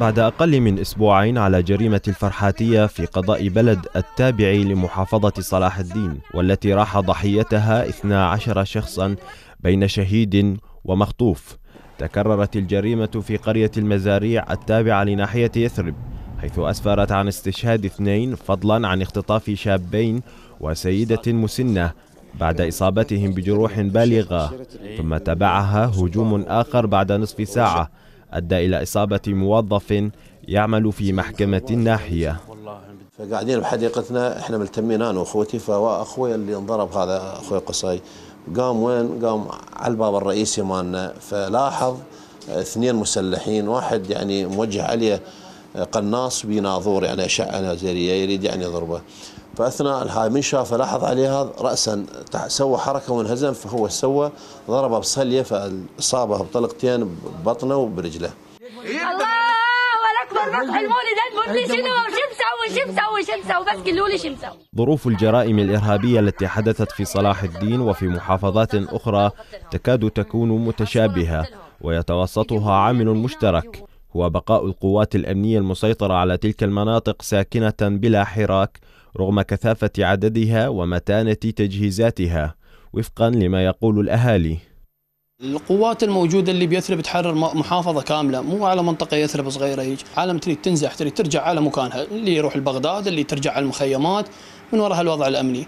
بعد أقل من أسبوعين على جريمة الفرحاتية في قضاء بلد التابع لمحافظة صلاح الدين والتي راح ضحيتها 12 شخصا بين شهيد ومخطوف تكررت الجريمة في قرية المزاريع التابعة لناحية يثرب حيث أسفرت عن استشهاد اثنين فضلا عن اختطاف شابين وسيدة مسنة بعد إصابتهم بجروح بالغة ثم تبعها هجوم آخر بعد نصف ساعة أدى إلى إصابة موظف يعمل في محكمة الناحية فقاعدين بحديقتنا احنا ملتمين انا واخوتي فاخوي اللي انضرب هذا اخوي قصي قام وين؟ قام على الباب الرئيسي مالنا فلاحظ اثنين مسلحين واحد يعني موجه عليه قناص بناظور يعني اشعه نازليه يريد يعني يضربه فاثناء من الهامشه لاحظ عليه راسا سوى حركه وانهزم فهو سوى ضربه بصليه فاصابه بطلقتين ببطنه وبرجله. الله اكبر المولد المولد شنو شو مسوي شو مسوي بس قولوا لي شو مسوي ظروف الجرائم الإرهابية التي حدثت في صلاح الدين وفي محافظات أخرى تكاد تكون متشابهة ويتوسطها عامل مشترك هو بقاء القوات الأمنية المسيطرة على تلك المناطق ساكنة بلا حراك رغم كثافة عددها ومتانة تجهيزاتها وفقا لما يقول الأهالي القوات الموجوده اللي بيثرب تحرر محافظه كامله مو على منطقه يثرب صغيره هيك عالم تريد تنزح تريد ترجع على مكانها اللي يروح لبغداد اللي ترجع على المخيمات من وراء الوضع الامني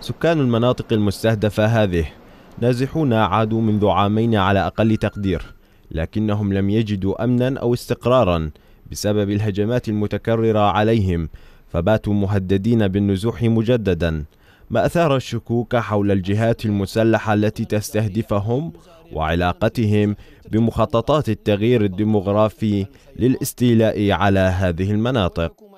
سكان المناطق المستهدفه هذه نازحون عادوا منذ عامين على اقل تقدير لكنهم لم يجدوا امنا او استقرارا بسبب الهجمات المتكرره عليهم فباتوا مهددين بالنزوح مجددا ما اثار الشكوك حول الجهات المسلحه التي تستهدفهم وعلاقتهم بمخططات التغيير الديموغرافي للاستيلاء على هذه المناطق